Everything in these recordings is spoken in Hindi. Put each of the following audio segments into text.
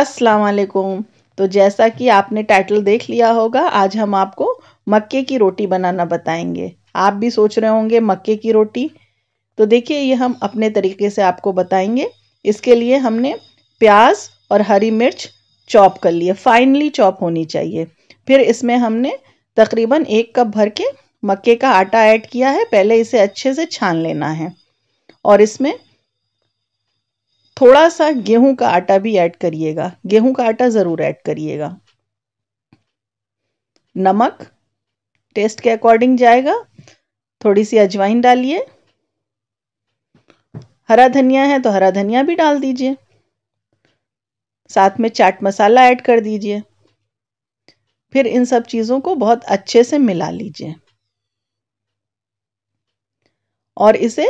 असलकुम तो जैसा कि आपने टाइटल देख लिया होगा आज हम आपको मक्के की रोटी बनाना बताएंगे आप भी सोच रहे होंगे मक्के की रोटी तो देखिए ये हम अपने तरीके से आपको बताएंगे इसके लिए हमने प्याज और हरी मिर्च चॉप कर लिए फाइनली चॉप होनी चाहिए फिर इसमें हमने तकरीबन एक कप भर के मक्के का आटा ऐड किया है पहले इसे अच्छे से छान लेना है और इसमें थोड़ा सा गेहूं का आटा भी ऐड करिएगा गेहूं का आटा ज़रूर ऐड करिएगा नमक टेस्ट के अकॉर्डिंग जाएगा थोड़ी सी अजवाइन डालिए हरा धनिया है तो हरा धनिया भी डाल दीजिए साथ में चाट मसाला ऐड कर दीजिए फिर इन सब चीज़ों को बहुत अच्छे से मिला लीजिए और इसे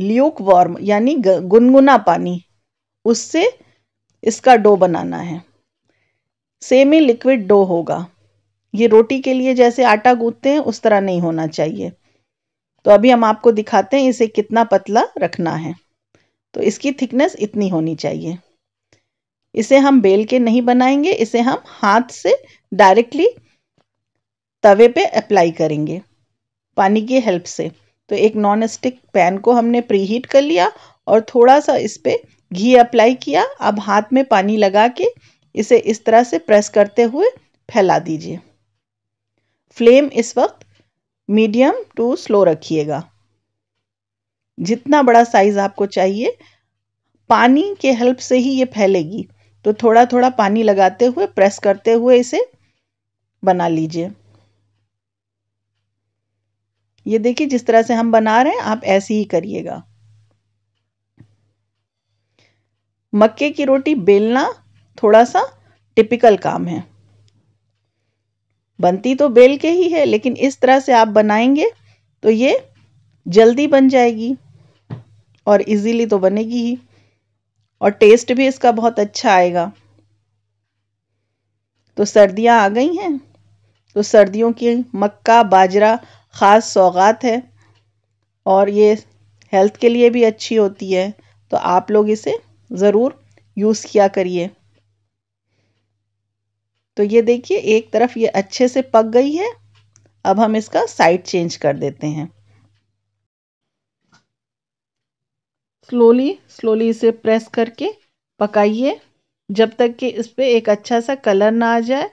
ल्यूक वार्म यानी गुनगुना पानी उससे इसका डो बनाना है सेमी लिक्विड डो होगा ये रोटी के लिए जैसे आटा गूंथते हैं उस तरह नहीं होना चाहिए तो अभी हम आपको दिखाते हैं इसे कितना पतला रखना है तो इसकी थिकनेस इतनी होनी चाहिए इसे हम बेल के नहीं बनाएंगे इसे हम हाथ से डायरेक्टली तवे पे अप्लाई करेंगे पानी की हेल्प से तो एक नॉन स्टिक पैन को हमने प्री हीट कर लिया और थोड़ा सा इस पर घी अप्लाई किया अब हाथ में पानी लगा के इसे इस तरह से प्रेस करते हुए फैला दीजिए फ्लेम इस वक्त मीडियम टू स्लो रखिएगा जितना बड़ा साइज आपको चाहिए पानी के हेल्प से ही ये फैलेगी तो थोड़ा थोड़ा पानी लगाते हुए प्रेस करते हुए इसे बना लीजिए ये देखिए जिस तरह से हम बना रहे हैं आप ऐसे ही करिएगा मक्के की रोटी बेलना थोड़ा सा टिपिकल काम है बनती तो बेल के ही है लेकिन इस तरह से आप बनाएंगे तो ये जल्दी बन जाएगी और इजीली तो बनेगी ही और टेस्ट भी इसका बहुत अच्छा आएगा तो सर्दियां आ गई हैं तो सर्दियों की मक्का बाजरा ख़ास सौगात है और ये हेल्थ के लिए भी अच्छी होती है तो आप लोग इसे ज़रूर यूज़ किया करिए तो ये देखिए एक तरफ ये अच्छे से पक गई है अब हम इसका साइड चेंज कर देते हैं स्लोली स्लोली इसे प्रेस करके पकाइए जब तक कि इस पर एक अच्छा सा कलर ना आ जाए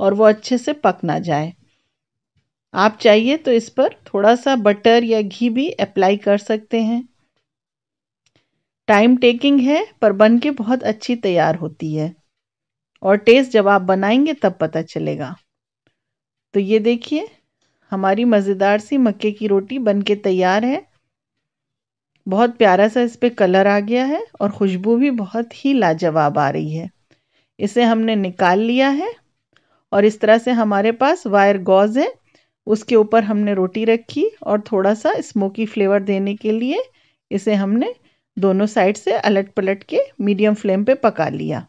और वो अच्छे से पक ना जाए आप चाहिए तो इस पर थोड़ा सा बटर या घी भी अप्लाई कर सकते हैं टाइम टेकिंग है पर बन के बहुत अच्छी तैयार होती है और टेस्ट जब आप बनाएंगे तब पता चलेगा तो ये देखिए हमारी मज़ेदार सी मक्के की रोटी बन के तैयार है बहुत प्यारा सा इस पर कलर आ गया है और खुशबू भी बहुत ही लाजवाब आ रही है इसे हमने निकाल लिया है और इस तरह से हमारे पास वायर गॉज है उसके ऊपर हमने रोटी रखी और थोड़ा सा स्मोकी फ्लेवर देने के लिए इसे हमने दोनों साइड से अलट पलट के मीडियम फ्लेम पे पका लिया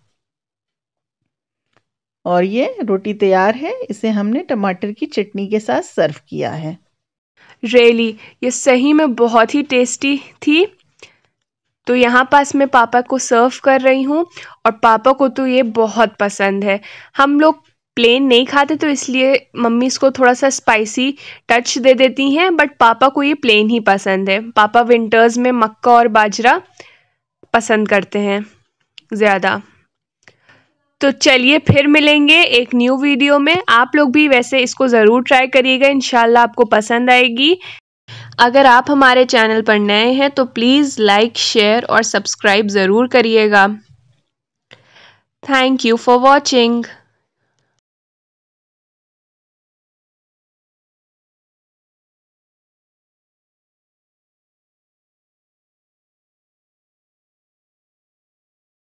और ये रोटी तैयार है इसे हमने टमाटर की चटनी के साथ सर्व किया है रेली ये सही में बहुत ही टेस्टी थी तो यहाँ पास मैं पापा को सर्व कर रही हूँ और पापा को तो ये बहुत पसंद है हम लोग प्लेन नहीं खाते तो इसलिए मम्मी इसको थोड़ा सा स्पाइसी टच दे देती हैं बट पापा को ये प्लेन ही पसंद है पापा विंटर्स में मक्का और बाजरा पसंद करते हैं ज़्यादा तो चलिए फिर मिलेंगे एक न्यू वीडियो में आप लोग भी वैसे इसको ज़रूर ट्राई करिएगा इन आपको पसंद आएगी अगर आप हमारे चैनल पर नए हैं तो प्लीज़ लाइक शेयर और सब्सक्राइब ज़रूर करिएगा थैंक यू फॉर वॉचिंग